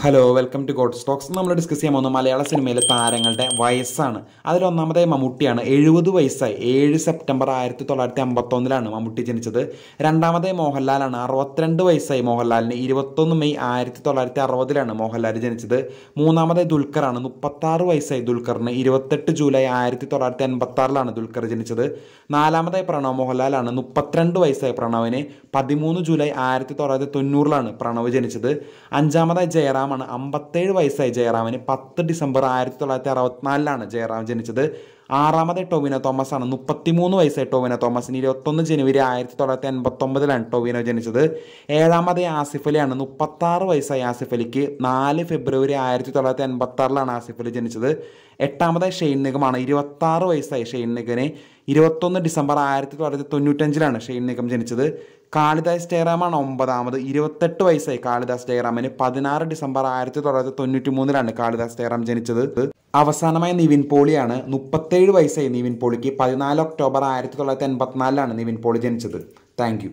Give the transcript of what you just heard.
hello welcome to god stocks നമ്മൾ discuss ചെയ്യാൻ പോകുന്ന മലയാള സിനിമയിലെ താരങ്ങളുടെ വയസ്സാണ് അതിലൊന്നാമതായി മമ്മൂട്ടിയാണ് എഴുപത് വയസ്സായി ഏഴ് സെപ്റ്റംബർ ആയിരത്തി തൊള്ളായിരത്തി അമ്പത്തൊന്നിലാണ് മമ്മൂട്ടി ജനിച്ചത് രണ്ടാമതായി മോഹൻലാലാണ് അറുപത്തിരണ്ട് വയസ്സായി മോഹൻലാലിന് ഇരുപത്തൊന്ന് മെയ് ആയിരത്തി തൊള്ളായിരത്തി അറുപതിലാണ് മോഹൻലാൽ ജനിച്ചത് മൂന്നാമതായി ദുൽഖറാണ് മുപ്പത്താറ് വയസ്സായി ദുൽഖറിന് ഇരുപത്തെട്ട് ജൂലൈ ആയിരത്തി തൊള്ളായിരത്തി അൻപത്താറിലാണ് ദുൽഖർ ജനിച്ചത് നാലാമതായി പ്രണവ് മോഹൻലാലാണ് മുപ്പത്തിരണ്ട് വയസ്സായി പ്രണവിന് പതിമൂന്ന് ജൂലൈ ആയിരത്തി തൊള്ളായിരത്തി തൊണ്ണൂറിലാണ് പ്രണവ് ജനിച്ചത് അഞ്ചാമതായി ജയറാം ജയറാമാണ് അമ്പത്തേഴ് വയസ്സായി ജയറാമിന് പത്ത് ഡിസംബർ ആയിരത്തി തൊള്ളായിരത്തി അറുപത്തിനാലിലാണ് ജയറാം ജനിച്ചത് ആറാമത് ടൊവിനോ തോമസ് ആണ് മുപ്പത്തിമൂന്ന് വയസ്സായി ടൊവിനോ തോമസിന് ഇരുപത്തൊന്ന് ജനുവരി ആയിരത്തി തൊള്ളായിരത്തി എൺപത്തൊമ്പതിലാണ് ടൊവിനോ ജനിച്ചത് ഏഴാമത് ആസിഫ് അലിയാണ് മുപ്പത്താറ് വയസ്സായി ആസിഫ് അലിക്ക് നാല് ഫെബ്രുവരി ആയിരത്തി തൊള്ളായിരത്തി എൺപത്താറിലാണ് ആസിഫ് അലി ജനിച്ചത് എട്ടാമത് ഷെയ്ൻ നിഗമാണ് ഇരുപത്താറ് വയസ്സായി ഷെയ്ൻ നിഗനെ ഇരുപത്തൊന്ന് ഡിസംബർ ആയിരത്തി തൊള്ളായിരത്തി തൊണ്ണൂറ്റഞ്ചിലാണ് ഷെയ്ൻ നിഗം ജനിച്ചത് കാളിദാസ് ജയറാമാണ് ഒമ്പതാമത് ഇരുപത്തെട്ട് വയസ്സായി കാളിദാസ് ജയറാമിന് പതിനാറ് ഡിസംബർ ആയിരത്തി തൊള്ളായിരത്തി തൊണ്ണൂറ്റി മൂന്നിലാണ് കാളിദാസ് ജയറാം ജനിച്ചത് അവസാനമായ നിവിൻ പോളിയാണ് മുപ്പത്തേഴ് വയസ്സായി നിവിൻ പോളിക്ക് പതിനാല് ഒക്ടോബർ ആയിരത്തി തൊള്ളായിരത്തി എൺപത്തിനാലിലാണ് നിവിൻ പോളി ജനിച്ചത് താങ്ക്